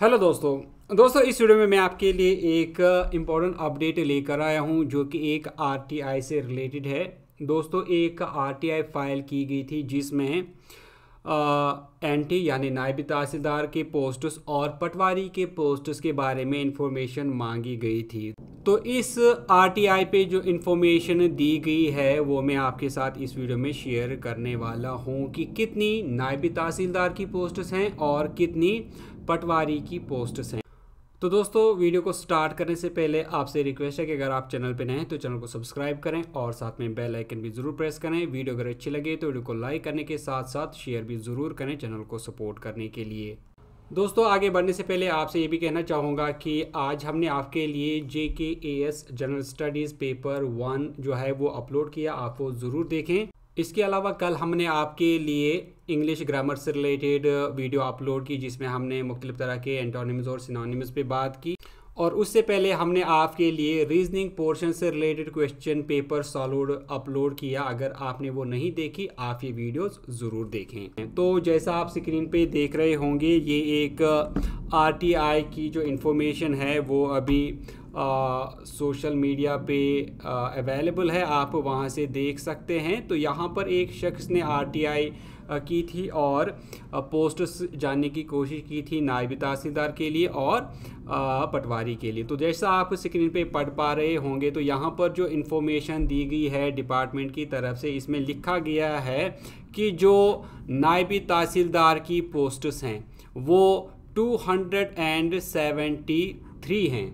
hello दोस्तों दोस्तों इस वीडियो में मैं आपके लिए एक इम्पॉर्टेंट अपडेट लेकर आया हूं जो कि एक आरटीआई से रिलेटेड है दोस्तों एक आरटीआई फाइल की गई थी जिसमें एंटी यानी नायब तहसीलदार के पोस्टस और पटवारी के पोस्टस के बारे में इंफॉर्मेशन मांगी गई थी तो इस आरटीआई पे जो इन्फॉर्मेशन दी गई है वो मैं आपके साथ इस वीडियो में शेयर करने वाला हूँ कि कितनी नायब तहसीलदार की पोस्टस हैं और कितनी पटवारी की पोस्ट्स हैं तो दोस्तों वीडियो को स्टार्ट करने से पहले आपसे रिक्वेस्ट है कि अगर आप चैनल पर नए हैं तो चैनल को सब्सक्राइब करें और साथ में बेल आइकन भी ज़रूर प्रेस करें वीडियो अगर अच्छी लगे तो वीडियो को लाइक करने के साथ साथ शेयर भी ज़रूर करें चैनल को सपोर्ट करने के लिए दोस्तों आगे बढ़ने से पहले आपसे ये भी कहना चाहूँगा कि आज हमने आपके लिए J K A S general studies paper one जो है वो अपलोड किया आप वो ज़रूर देखें इसके अलावा कल हमने आपके लिए इंग्लिश ग्रामर से रिलेटेड वीडियो अपलोड की जिसमें हमने मुख्तलि तरह के एंटोनिम्स और सिनोनिम्स पे बात की और उससे पहले हमने आपके लिए रीजनिंग पोर्शन से related question paper solved upload किया अगर आपने वो नहीं देखी आप ये वीडियोस ज़रूर देखें तो जैसा आप स्क्रीन पे देख रहे होंगे ये एक आरटीआई की जो इन्फॉर्मेशन है वो अभी सोशल मीडिया पे अवेलेबल है आप वहाँ से देख सकते हैं तो यहाँ पर एक शख्स ने आरटीआई की थी और पोस्टर्स जानने की कोशिश की थी नायब तहसीलदार के लिए और पटवारी के लिए तो जैसा आप स्क्रीन पे पढ़ पा रहे होंगे तो यहाँ पर जो इन्फॉर्मेशन दी गई है डिपार्टमेंट की तरफ से इसमें लिखा गया है कि जो नायबी तहसीलदार की पोस्टर्स हैं वो 273 हैं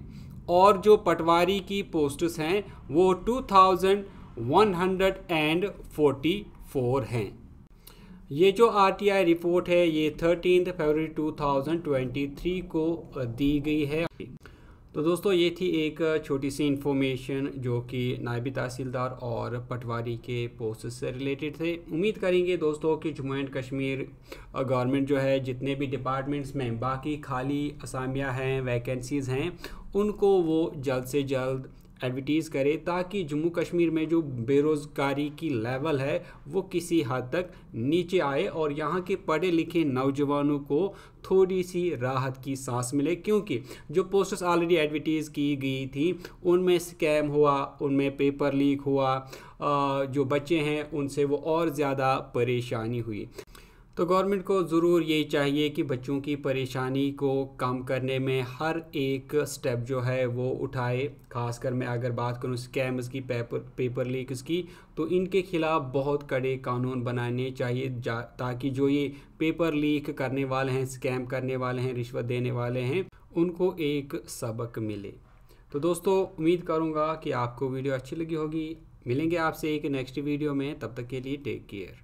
और जो पटवारी की पोस्ट्स हैं वो 2144 हैं ये जो आरटीआई रिपोर्ट है ये थर्टीन फरवरी 2023 को दी गई है तो दोस्तों ये थी एक छोटी सी इन्फॉर्मेशन जो कि नायब तहसीलदार और पटवारी के पोस्ट से रिलेटेड थे उम्मीद करेंगे दोस्तों कि जम्मू एंड कश्मीर गवर्नमेंट जो है जितने भी डिपार्टमेंट्स में बाकी खाली असामियाँ हैं वैकेंसीज़ हैं उनको वो जल्द से जल्द एडवर्टीज़ करे ताकि जम्मू कश्मीर में जो बेरोज़गारी की लेवल है वो किसी हद तक नीचे आए और यहाँ के पढ़े लिखे नौजवानों को थोड़ी सी राहत की सांस मिले क्योंकि जो पोस्टर्स ऑलरेडी एडवर्टीज़ की गई थी उनमें स्कैम हुआ उनमें पेपर लीक हुआ जो बच्चे हैं उनसे वो और ज़्यादा परेशानी हुई तो गवर्नमेंट को ज़रूर ये चाहिए कि बच्चों की परेशानी को कम करने में हर एक स्टेप जो है वो उठाए खासकर मैं अगर बात करूँ स्कैम्स की पेपर पेपर लीक्स की तो इनके खिलाफ बहुत कड़े कानून बनाने चाहिए जा, ताकि जो ये पेपर लीक करने वाले हैं स्कैम करने वाले हैं रिश्वत देने वाले हैं उनको एक सबक मिले तो दोस्तों उम्मीद करूँगा कि आपको वीडियो अच्छी लगी होगी मिलेंगे आपसे एक नेक्स्ट वीडियो में तब तक के लिए टेक केयर